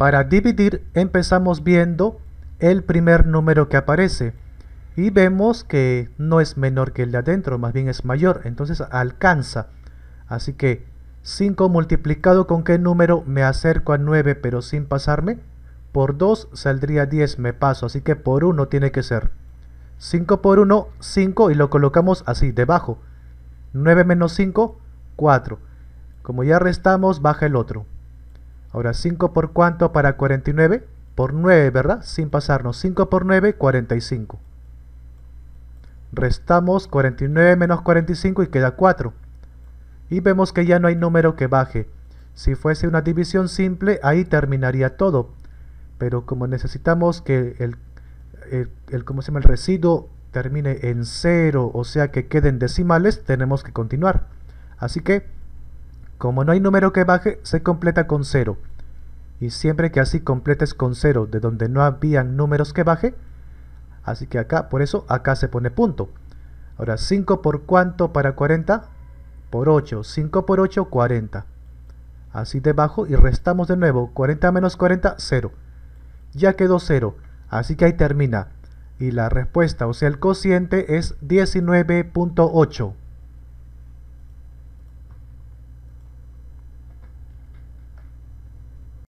Para dividir empezamos viendo el primer número que aparece y vemos que no es menor que el de adentro, más bien es mayor, entonces alcanza. Así que 5 multiplicado con qué número me acerco a 9 pero sin pasarme, por 2 saldría 10, me paso, así que por 1 tiene que ser. 5 por 1, 5 y lo colocamos así, debajo. 9 menos 5, 4. Como ya restamos, baja el otro. Ahora 5 por cuánto para 49? Por 9, ¿verdad? Sin pasarnos. 5 por 9, 45. Restamos 49 menos 45 y queda 4. Y vemos que ya no hay número que baje. Si fuese una división simple, ahí terminaría todo. Pero como necesitamos que el, el, ¿cómo se llama? el residuo termine en 0, o sea que queden decimales, tenemos que continuar. Así que como no hay número que baje, se completa con 0. Y siempre que así completes con 0 de donde no habían números que baje, así que acá, por eso, acá se pone punto. Ahora, 5 por cuánto para 40? Por 8. 5 por 8, 40. Así debajo y restamos de nuevo. 40 menos 40, 0. Ya quedó 0. Así que ahí termina. Y la respuesta, o sea, el cociente es 19.8.